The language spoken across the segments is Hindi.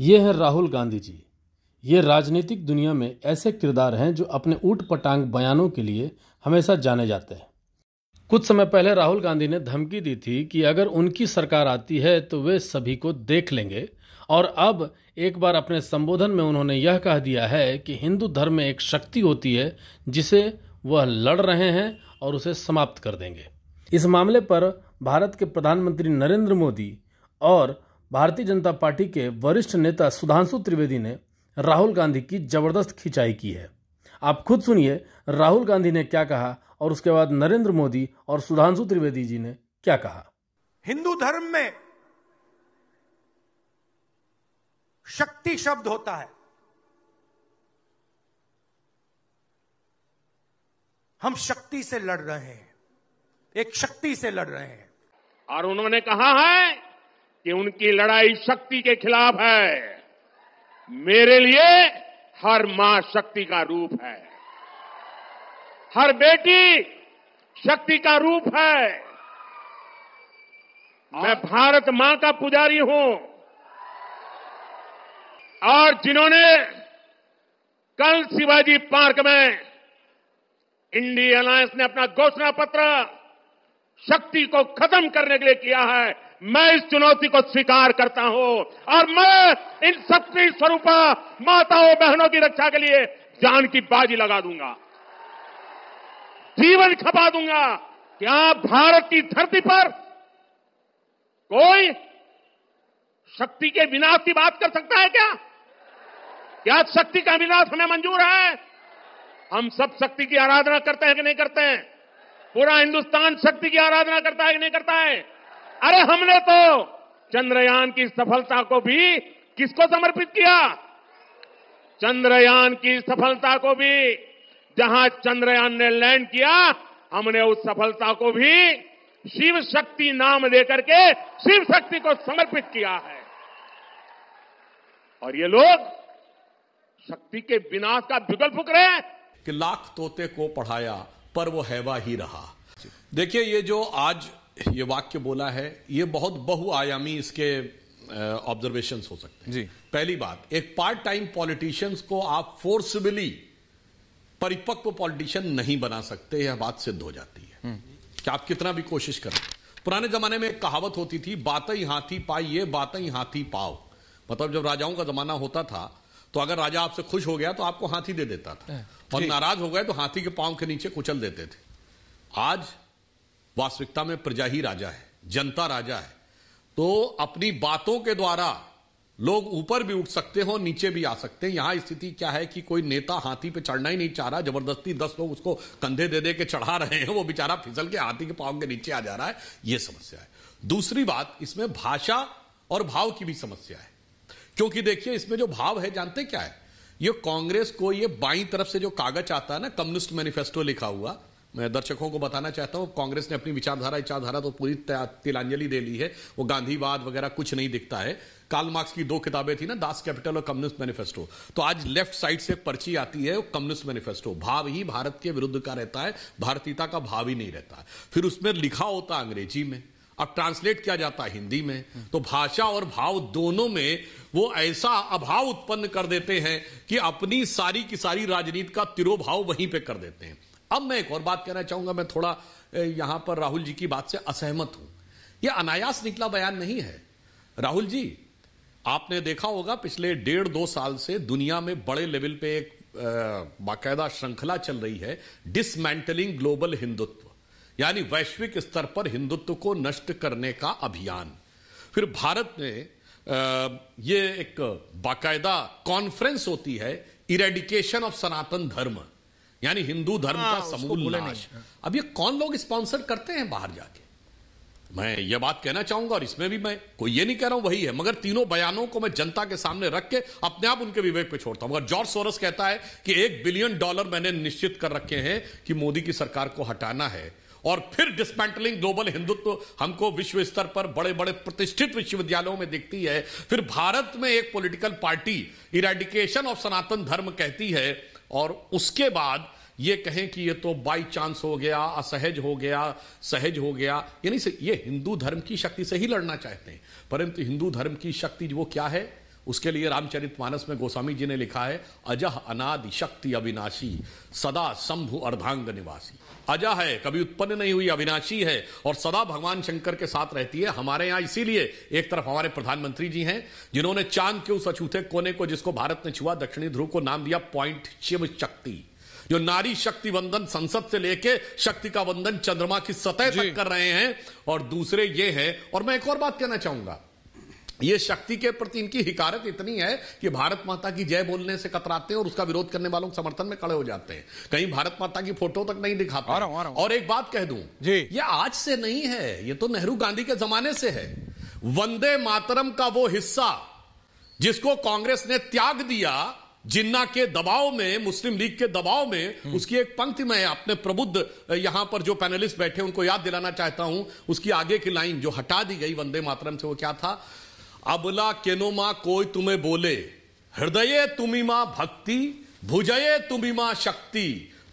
ये हैं राहुल गांधी जी ये राजनीतिक दुनिया में ऐसे किरदार हैं जो अपने ऊट पटांग बयानों के लिए हमेशा जाने जाते हैं कुछ समय पहले राहुल गांधी ने धमकी दी थी कि अगर उनकी सरकार आती है तो वे सभी को देख लेंगे और अब एक बार अपने संबोधन में उन्होंने यह कह दिया है कि हिंदू धर्म में एक शक्ति होती है जिसे वह लड़ रहे हैं और उसे समाप्त कर देंगे इस मामले पर भारत के प्रधानमंत्री नरेंद्र मोदी और भारतीय जनता पार्टी के वरिष्ठ नेता सुधांशु त्रिवेदी ने राहुल गांधी की जबरदस्त खिंचाई की है आप खुद सुनिए राहुल गांधी ने क्या कहा और उसके बाद नरेंद्र मोदी और सुधांशु त्रिवेदी जी ने क्या कहा हिंदू धर्म में शक्ति शब्द होता है हम शक्ति से लड़ रहे हैं एक शक्ति से लड़ रहे हैं और उन्होंने कहा है कि उनकी लड़ाई शक्ति के खिलाफ है मेरे लिए हर मां शक्ति का रूप है हर बेटी शक्ति का रूप है मैं हाँ। भारत मां का पुजारी हूं और जिन्होंने कल शिवाजी पार्क में इंडी अलायंस ने अपना घोषणा पत्र शक्ति को खत्म करने के लिए किया है मैं इस चुनौती को स्वीकार करता हूं और मैं इन शक्ति स्वरूपा माताओं बहनों की रक्षा के लिए जान की बाजी लगा दूंगा जीवन खपा दूंगा क्या भारत की धरती पर कोई शक्ति के विनाश की बात कर सकता है क्या क्या शक्ति का विनाश हमें मंजूर है हम सब शक्ति की आराधना करते हैं कि नहीं करते हैं पूरा हिंदुस्तान शक्ति की आराधना करता है कि नहीं करता है अरे हमने तो चंद्रयान की सफलता को भी किसको समर्पित किया चंद्रयान की सफलता को भी जहां चंद्रयान ने लैंड किया हमने उस सफलता को भी शिव शक्ति नाम देकर के शिव शक्ति को समर्पित किया है और ये लोग शक्ति के विनाश का जुगल फूक रहे हैं कि लाख तोते को पढ़ाया पर वो हैवा ही रहा देखिए ये जो आज ये वाक्य बोला है ये बहुत बहुआयामी इसके ऑब्जर्वेशंस हो सकते हैं जी पहली बात एक पार्ट टाइम पॉलिटिशियंस को आप फोर्सबली परिपक्व पॉलिटिशियन नहीं बना सकते यह बात सिद्ध हो जाती है हम्म। कि आप कितना भी कोशिश करें पुराने जमाने में एक कहावत होती थी ही हाथी पाई ये ही हाथी पाओ मतलब जब राजाओं का जमाना होता था तो अगर राजा आपसे खुश हो गया तो आपको हाथी दे देता था हाँ, और नाराज हो गए तो हाथी के पांव के नीचे कुचल देते थे आज वास्तविकता में प्रजा ही राजा है जनता राजा है तो अपनी बातों के द्वारा लोग ऊपर भी उठ सकते हो नीचे भी आ सकते हैं यहां स्थिति क्या है कि कोई नेता हाथी पे चढ़ना ही नहीं चाह रहा जबरदस्ती दस लोग उसको कंधे दे दे के चढ़ा रहे हैं वो बेचारा फिसल के हाथी के पाव के नीचे आ जा रहा है ये समस्या है दूसरी बात इसमें भाषा और भाव की भी समस्या है क्योंकि देखिए इसमें जो भाव है जानते क्या है ये कांग्रेस को ये बाई तरफ से जो कागज आता है ना कम्युनिस्ट मैनिफेस्टो लिखा हुआ मैं दर्शकों को बताना चाहता हूँ कांग्रेस ने अपनी विचारधारा विचारधारा तो पूरी तिलांजलि दे ली है वो गांधीवाद वगैरह कुछ नहीं दिखता है कार्ल मार्क्स की दो किताबें थी ना दास कैपिटल और कम्युनिस्ट मैनिफेस्टो तो आज लेफ्ट साइड से पर्ची आती है कम्युनिस्ट मैनिफेस्टो भाव ही भारत के विरुद्ध का रहता है भारतीयता का भाव ही नहीं रहता फिर उसमें लिखा होता अंग्रेजी में अब ट्रांसलेट किया जाता है हिंदी में तो भाषा और भाव दोनों में वो ऐसा अभाव उत्पन्न कर देते हैं कि अपनी सारी की सारी राजनीति का तिरोभाव वहीं पे कर देते हैं अब मैं एक और बात कहना चाहूंगा मैं थोड़ा यहां पर राहुल जी की बात से असहमत हूं यह अनायास निकला बयान नहीं है राहुल जी आपने देखा होगा पिछले डेढ़ दो साल से दुनिया में बड़े लेवल पे एक बाकायदा श्रृंखला चल रही है डिसमेंटलिंग ग्लोबल हिंदुत्व यानी वैश्विक स्तर पर हिंदुत्व को नष्ट करने का अभियान फिर भारत में यह एक बाकायदा कॉन्फ्रेंस होती है इरेडिकेशन ऑफ सनातन धर्म यानी हिंदू धर्म का हाँ, समूल नाश हाँ। अब ये कौन लोग स्पॉन्सर करते हैं बाहर जाके मैं ये बात कहना चाहूंगा और इसमें भी मैं कोई ये नहीं कह रहा हूं वही है मगर तीनों बयानों को मैं जनता के सामने रख के अपने आप उनके विवेक पे छोड़ता हूं मगर जॉर्ज सोरस कहता है कि एक बिलियन डॉलर मैंने निश्चित कर रखे हैं कि मोदी की सरकार को हटाना है और फिर डिस्मेंटलिंग ग्लोबल हिंदुत्व तो हमको विश्व स्तर पर बड़े बड़े प्रतिष्ठित विश्वविद्यालयों में दिखती है फिर भारत में एक political party eradication of Sanatan Dharma कहती है और उसके बाद ये कहें कि ये तो बाई चांस हो गया असहज हो गया सहज हो गया यानी ये हिंदू धर्म की शक्ति से ही लड़ना चाहते हैं परंतु हिंदू धर्म की शक्ति वो क्या है उसके लिए रामचरितमानस में गोस्वामी जी ने लिखा है अजह अनादि शक्ति अविनाशी सदा शंभु अर्धांग निवासी अजह है कभी उत्पन्न नहीं हुई अविनाशी है और सदा भगवान शंकर के साथ रहती है हमारे यहां इसीलिए एक तरफ हमारे प्रधानमंत्री जी हैं जिन्होंने चांद के उस अछूते कोने को जिसको भारत ने छुआ दक्षिणी ध्रुव को नाम दिया पॉइंट शिव शक्ति जो नारी शक्ति वंदन संसद से लेके शक्ति का वंदन चंद्रमा की सतह तक कर रहे हैं और दूसरे ये है और मैं एक और बात कहना चाहूंगा ये शक्ति के प्रति इनकी हिकारत इतनी है कि भारत माता की जय बोलने से कतराते हैं और उसका विरोध करने वालों के समर्थन में खड़े हो जाते हैं कहीं भारत माता की फोटो तक नहीं दिखाते आ रहा। और एक बात कह दूं जी ये आज से नहीं है ये तो नेहरू गांधी के जमाने से है वंदे मातरम का वो हिस्सा जिसको कांग्रेस ने त्याग दिया जिन्ना के दबाव में मुस्लिम लीग के दबाव में हम्म। उसकी एक पंक्ति में अपने प्रबुद्ध यहां पर जो पैनलिस्ट बैठे उनको याद दिलाना चाहता हूं उसकी आगे की लाइन जो हटा दी गई वंदे मातरम से वो क्या था अबला मा कोई तुम्हें बोले हृदय तुम्हें मां भक्ति भुजये तुम्हें मां शक्ति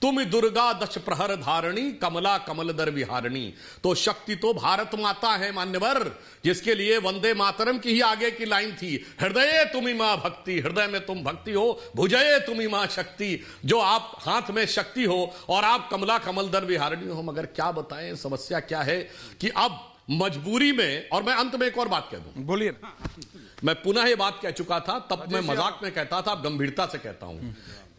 तुम दुर्गा दश प्रहर धारणी कमला कमल दर विहारणी तो शक्ति तो भारत माता है मान्यवर जिसके लिए वंदे मातरम की ही आगे की लाइन थी हृदय तुम्हें माँ भक्ति हृदय में तुम भक्ति हो भुजये तुम्हें माँ शक्ति जो आप हाथ में शक्ति हो और आप कमला कमल दर विहारणी हो मगर क्या बताएं समस्या क्या है कि अब मजबूरी में और मैं अंत में एक और बात कह दू बोलिए मैं पुनः ये बात कह चुका था तब मैं मजाक में कहता था अब गंभीरता से कहता हूं हम्म।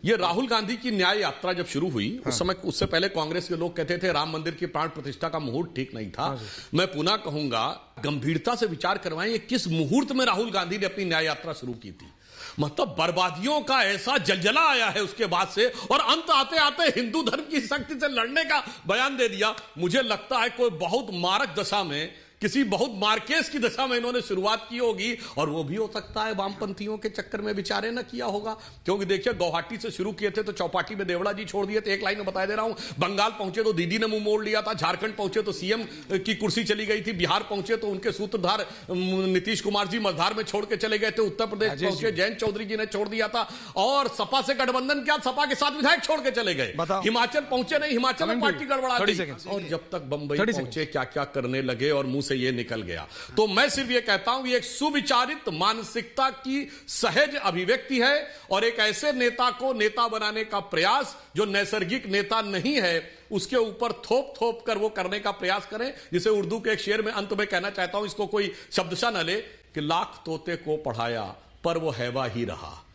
ये राहुल गांधी की न्याय यात्रा जब शुरू हुई हाँ। उस समय उससे पहले कांग्रेस के लोग कहते थे राम मंदिर की प्राण प्रतिष्ठा का मुहूर्त ठीक नहीं था हाँ। मैं पुनः कहूंगा गंभीरता से विचार करवाएं ये किस मुहूर्त में राहुल गांधी ने अपनी न्याय यात्रा शुरू की थी मतलब बर्बादियों का ऐसा जलजला आया है उसके बाद से और अंत आते आते हिंदू धर्म की शक्ति से लड़ने का बयान दे दिया मुझे लगता है कोई बहुत मारक दशा में किसी बहुत मार्केस की दशा में इन्होंने शुरुआत की होगी और वो भी हो सकता है वामपंथियों के चक्कर में बिचारे ना किया होगा क्योंकि देखिए गुवाहाटी से शुरू किए थे तो चौपाटी में देवड़ा जी छोड़ दिए थे एक लाइन में बता दे रहा हूं बंगाल पहुंचे तो दीदी ने मुंह मोड़ लिया था झारखंड पहुंचे तो सीएम की कुर्सी चली गई थी बिहार पहुंचे तो उनके सूत्रधार नीतीश कुमार जी मझधार में छोड़ के चले गए थे उत्तर प्रदेश पहुंचे जयंत चौधरी जी ने छोड़ दिया था और सपा से गठबंधन क्या सपा के साथ विधायक छोड़ के चले गए हिमाचल पहुंचे नहीं हिमाचल में पार्टी गड़बड़ा और जब तक बंबई पहुंचे क्या क्या करने लगे और मुंह से ये निकल गया तो मैं सिर्फ ये कहता हूं ये एक सुविचारित मानसिकता की सहज अभिव्यक्ति है और एक ऐसे नेता को नेता बनाने का प्रयास जो नैसर्गिक नेता नहीं है उसके ऊपर थोप थोप कर वो करने का प्रयास करें जिसे उर्दू के एक शेर में अंत में कहना चाहता हूं इसको कोई शब्दशा न ले कि लाख तोते को पढ़ाया पर वो हैवा ही रहा